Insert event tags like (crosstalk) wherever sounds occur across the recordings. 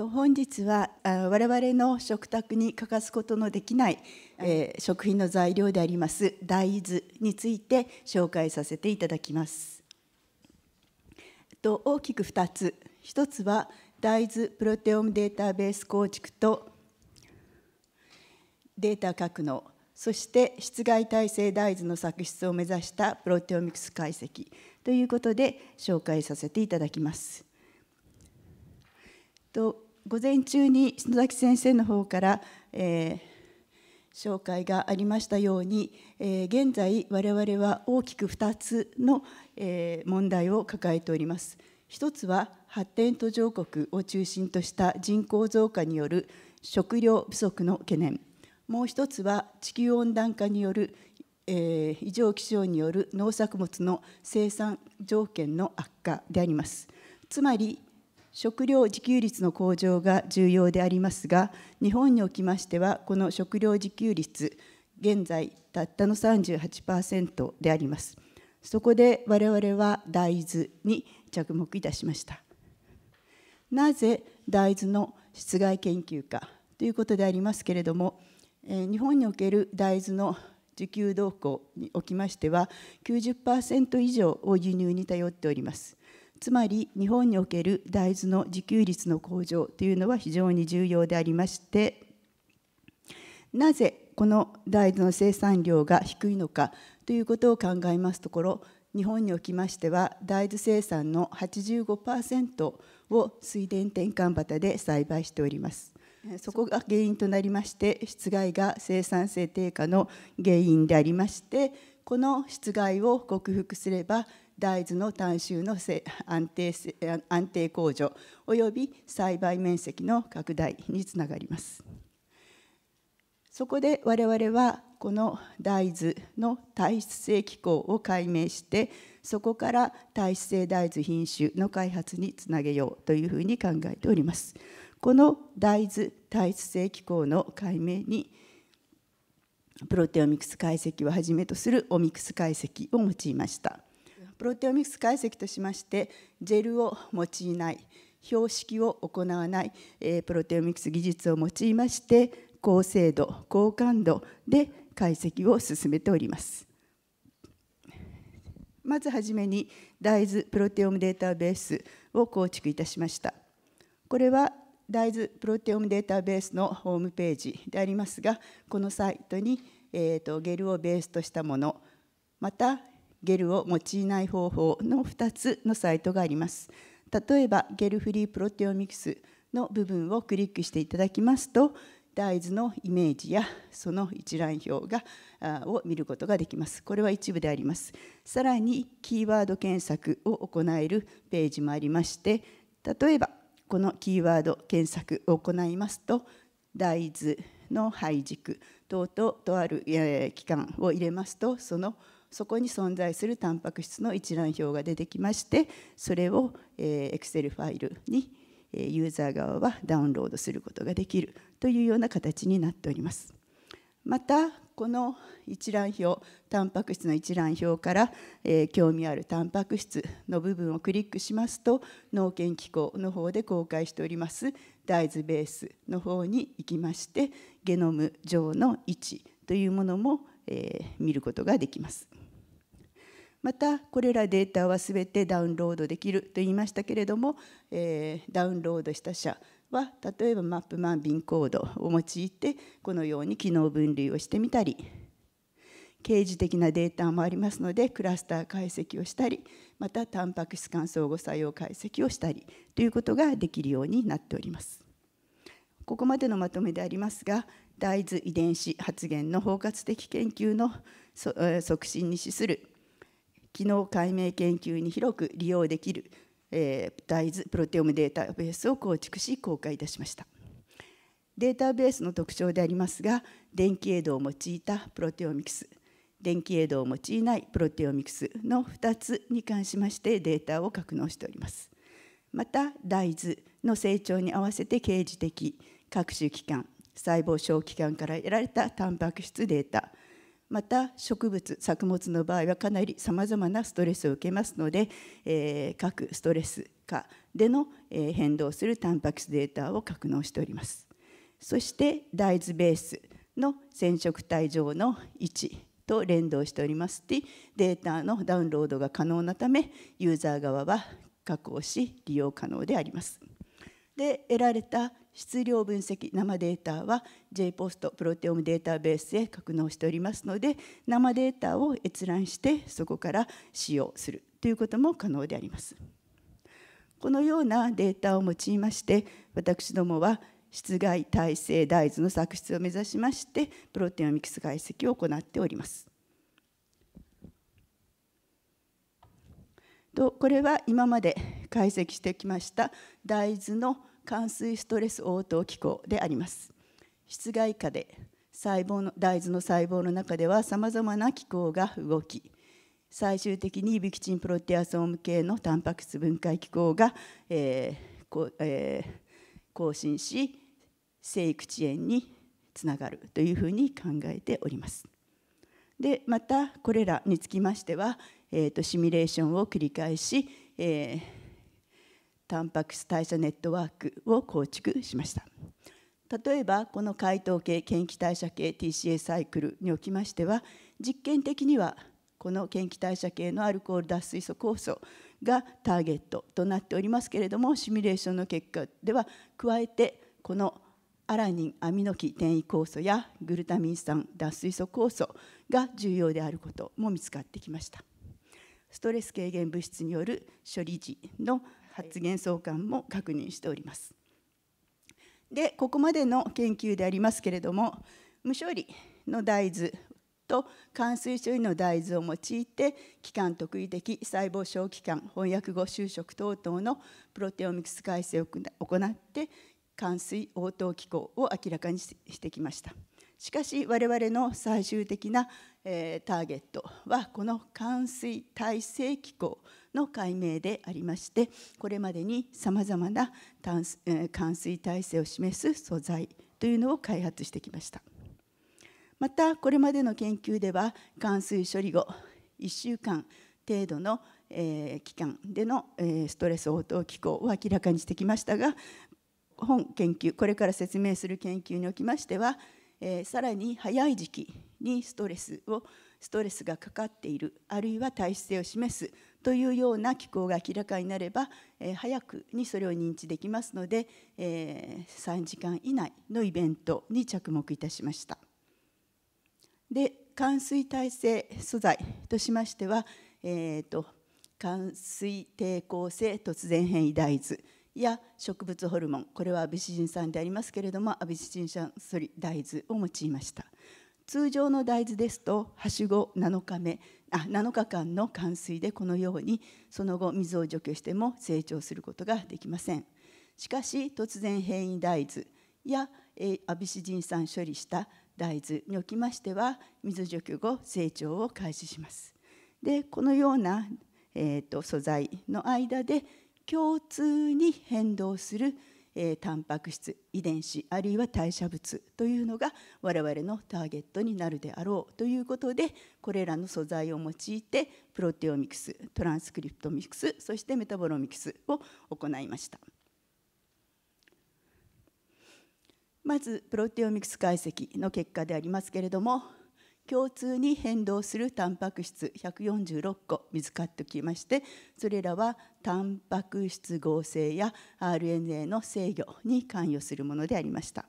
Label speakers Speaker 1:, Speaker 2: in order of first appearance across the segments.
Speaker 1: 本日は我々の食卓に欠かすことのできない、え食品の材料であります大豆について紹介させていただきます。と大きく2つ1つは大豆プロテオムデータベース構築とデータ格納そして室外耐性大豆の作出を目指したプロテオミクス解析ということで紹介させていただきます。と午前中に篠崎先生の方から、えー、紹介がありましたように、えー、現在我々は大きく2つの、えー、問題を抱えております。一つは発展途上国を中心とした人口増加による食料不足の懸念もう一つは地球温暖化による、えー、異常気象による農作物の生産条件の悪化でありますつまり食料自給率の向上が重要でありますが日本におきましてはこの食料自給率現在たったの38%でありますそこで我々は大豆に着目いたしましたなぜ大豆の室外研究かということでありますけれども日本における大豆の需給動向におきましては90%以上を輸入に頼っておりますつまり日本における大豆の自給率の向上というのは非常に重要でありましてなぜこの大豆の生産量が低いのかということを考えますところ日本におきましては大豆生産の85%を水田転換畑で栽培しておりますそこが原因となりまして室外が生産性低下の原因でありましてこの室外を克服すれば大豆の単収の安定安定向上および栽培面積の拡大につながります。そこで我々はこの大豆の体質性機構を解明してそこから体質性大豆品種の開発につなげようというふうに考えております。この大豆体質性機構の解明にプロテオミクス解析をはじめとするオミクス解析を用いました。プロテオミクス解析としましてジェルを用いない標識を行わない、えプロテオミクス技術を用いまして高精度高感度で解析を進めておりますまずはじめに大豆プロテオムデータベースを構築いたしましたこれは大豆プロテオムデータベースのホームページでありますがこのサイトに、えーとゲルをベースとしたものまた、ゲルを用いない方法の2つのサイトがあります。例えばゲルフリープロテオミクスの部分をクリックしていただきますと大豆のイメージやその一覧表がを見ることができます。これは一部であります。さらにキーワード検索を行えるページもありまして例えばこのキーワード検索を行いますと大豆の配軸等々とある期間を入れますとそのそこに存在するタンパク質の一覧表が出てきましてそれを Excel ファイルにユーザー側はダウンロードすることができるというような形になっております。またこの一覧表タンパク質の一覧表から、え興味あるタンパク質の部分をクリックしますと脳研機構の方で公開しております大豆ベースの方に行きましてゲノム上の位置というものも、え見ることができます。またこれらデータは全てダウンロードできると言いましたけれども、えー、ダウンロードした者は例えばマップマンビンコードを用いてこのように機能分類をしてみたり刑事的なデータもありますのでクラスター解析をしたりまたタンパク質間相互作用解析をしたりということができるようになっております。ここまでのまとめでありますが大豆遺伝子発現の包括的研究の促進に資する機能解明研究に広く利用できる、えー、大豆プロテオムデータベースを構築し公開いたしましたデータベースの特徴でありますが電気エドを用いたプロテオミクス電気エドを用いないプロテオミクスの2つに関しましてデータを格納しておりますまた大豆の成長に合わせて刑事的各種機関細胞小器官から得られたタンパク質データまた植物作物の場合はかなりさまざまなストレスを受けますので、えー、各ストレス下での、え変動するタンパク質データを格納しておりますそして大豆ベースの染色体上の位置と連動しておりますしデータのダウンロードが可能なためユーザー側は加工し利用可能でありますで得られた質量分析生データは JPOST プロテオムデータベースへ格納しておりますので生データを閲覧してそこから使用するということも可能であります。このようなデータを用いまして私どもは室外耐性大豆の作出を目指しましてプロテオミクス解析を行っております。とこれは今まで解析してきました大豆の冠水ストレス応答機構であります室外下で細胞の大豆の細胞の中ではさまざまな機構が動き最終的にビキチンプロテアソーム系のタンパク質分解機構が、えーこえー、更新し生育遅延につながるというふうに考えております。でまたこれらにつきましては、えーと、とシミュレーションを繰り返し、えー、タンパク質代謝ネットワークを構築しました例えばこの解凍系嫌気代謝系 TCA サイクルにおきましては実験的にはこの嫌気代謝系のアルコール脱水素酵素がターゲットとなっておりますけれどもシミュレーションの結果では加えてこのアラニンアミノ基転移酵素やグルタミン酸脱水素酵素が重要であることも見つかってきましたストレス軽減物質による処理時の発言相関も確認しております。でここまでの研究でありますけれども無処理の大豆と冠水処理の大豆を用いて期間特異的細胞小器官翻訳後就職等々のプロテオミクス改正を行って冠水応答機構を明らかにしてきました。しかし我々の最終的な、えー、ターゲットはこの冠水耐性機構の解明でありましてこれまでにさまざまな冠水体制を示す素材というのを開発してきましたまたこれまでの研究では冠水処理後1週間程度の期間でのストレス応答機構を明らかにしてきましたが本研究これから説明する研究におきましてはさらに早い時期にストレスをストレスがかかっているあるいは体質性を示すというような機構が明らかになれば、え早くにそれを認知できますので、え3時間以内のイベントに着目いたしました。で冠水耐性素材としましては、えーと、冠水抵抗性突然変異大豆や植物ホルモンこれはアビシジン酸でありますけれどもアビシジン酸ソリ大豆を用いました。通常の大豆ですとはしご7日目あ7日間の冠水でこのようにその後水を除去しても成長することができませんしかし突然変異大豆や、えアビシジン酸処理した大豆におきましては水除去後成長を開始しますでこのような、えーと、と素材の間で共通に変動するえー、タンパク質遺伝子あるいは代謝物というのが我々のターゲットになるであろうということでこれらの素材を用いてプロテオミクストランスクリプトミクスそしてメタボロミクスを行いました。まずプロテオミクス解析の結果でありますけれども共通に変動するタンパク質146個見つかってきましてそれらはタンパク質合成や RNA の制御に関与するものでありました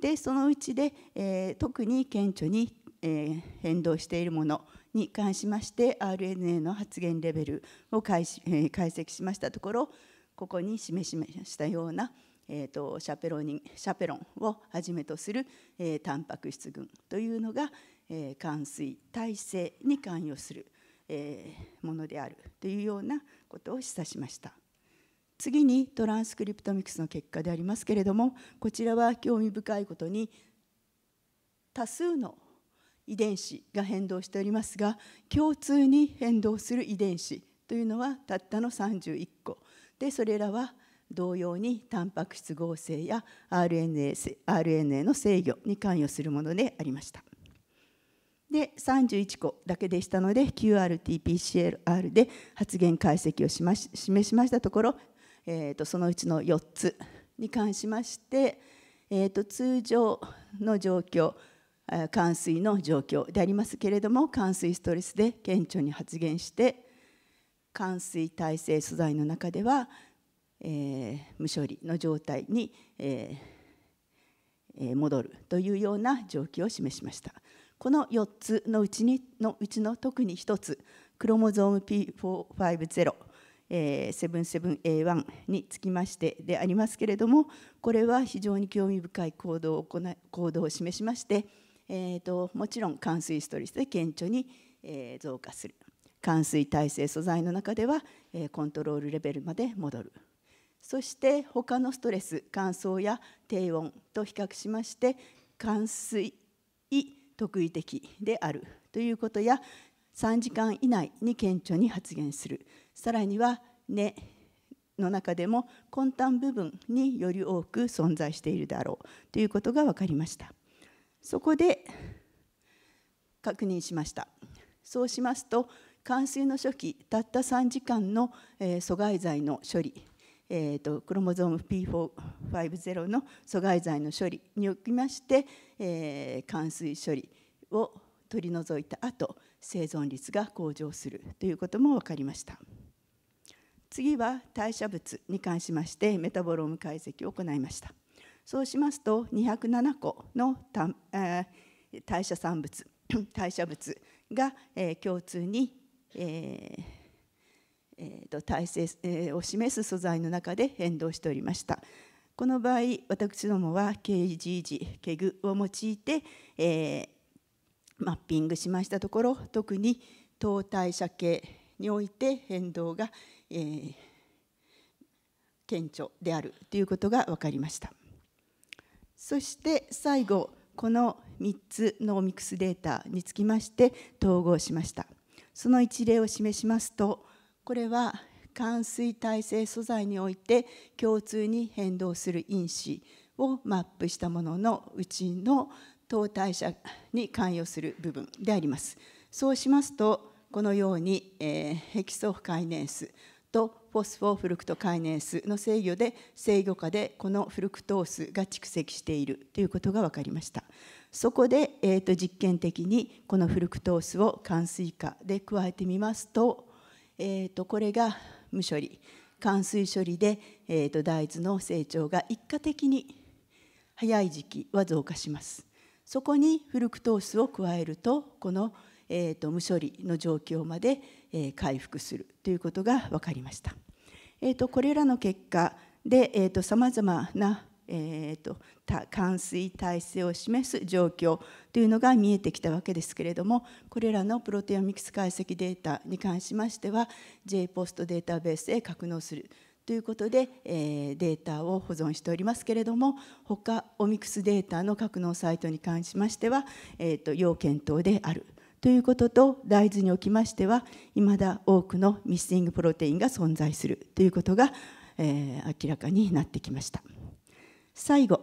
Speaker 1: でそのうちで、えー、特に顕著に、えー、変動しているものに関しまして RNA の発現レベルを解,、えー、解析しましたところここに示しましたようなえーとシャペロニシャペロンをはじめとする、えー、タンパク質群というのが、え冠水体制に関与する、えものであるというようなことを示唆しました次にトランスクリプトミクスの結果でありますけれどもこちらは興味深いことに多数の遺伝子が変動しておりますが共通に変動する遺伝子というのはたったの31個でそれらは同様にタンパク質合成や RNA, RNA の制御に関与するものでありましたで31個だけでしたので QRT-PCLR で発言解析をしまし示しましたところ、えーと、そのうちの4つに関しまして、えーと、と通常の状況冠水の状況でありますけれども冠水ストレスで顕著に発現して冠水耐性素材の中では、えー、無処理の状態に、えー、戻るというような状況を示しました。この4つのうちにのうちの特に1つクロモゾーム P450 77A1 につきましてでありますけれどもこれは非常に興味深い行動を行行動を示しまして、えーと、もちろん冠水ストレスで顕著に、増加する冠水耐性素材の中では、コントロールレベルまで戻るそして他のストレス乾燥や低温と比較しまして冠水特異的であるということや3時間以内に顕著に発言するさらには「ね」の中でも根端部分により多く存在しているだろうということが分かりましたそこで確認しましたそうしますと冠水の初期たった3時間の阻害剤の処理えーと、クロモゾーム P450 の阻害剤の処理におきまして、えー、冠水処理を取り除いた後生存率が向上するということも分かりました次は代謝物に関しましてメタボローム解析を行いましたそうしますと207個のた、えー、代謝産物 (clears throat) 代謝物が、えー、共通に、えー、えーと、体制、えを示す素材の中で変動しておりました。この場合私どもは KGG ケグを用いて、えー、マッピングしましたところ特に糖代謝系において変動が、えー、顕著であるということが分かりましたそして最後この3つのオミクスデータにつきまして統合しましたその一例を示しますとこれは冠水耐性素材において共通に変動する因子をマップしたもののうちの等代謝に関与する部分であります。そうしますとこのように、えー、ヘキソフカイネースとフォスフォフルクトカイネースの制御で制御下でこのフルクトースが蓄積しているということが分かりましたそこで、えーと、実験的にこのフルクトースを冠水下で加えてみますとえーと、これが無処理乾水処理で、えーと、大豆の成長が一過的に早い時期は増加しますそこにフルクトースを加えるとこの、えーと、と無処理の状況まで、えー、回復するということが分かりました、えー、とこれらの結果でさまざまなえーと、冠水体制を示す状況というのが見えてきたわけですけれどもこれらのプロテオミクス解析データに関しましては j ポストデータベースへ格納するということで、えー、データを保存しておりますけれども他オミクスデータの格納サイトに関しましては、えーと、と要検討である。ということと大豆におきましてはいまだ多くのミッシングプロテインが存在するということが、えー、明らかになってきました。最後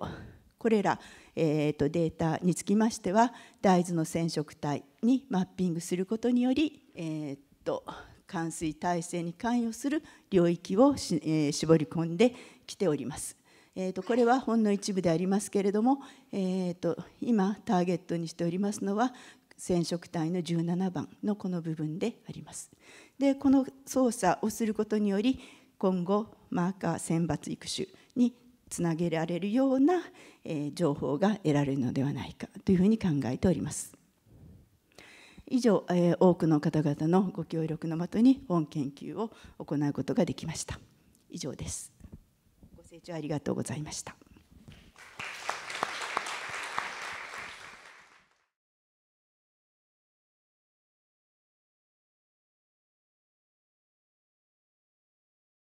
Speaker 1: これら、えと、データにつきましては大豆の染色体にマッピングすることにより、えっと、冠水耐性に関与する領域をえ絞り込んできております。えっと、これはほんの一部でありますけれども、えっと今ターゲットにしておりますのは染色体の17番のこの部分であります。でこの操作をすることにより今後マーカー選抜育種につなげられるような、え情報が得られるのではないかというふうに考えております。以上、え多くの方々のご協力のもとに本研究を行うことができました。以上です。ご清聴ありがとうございました。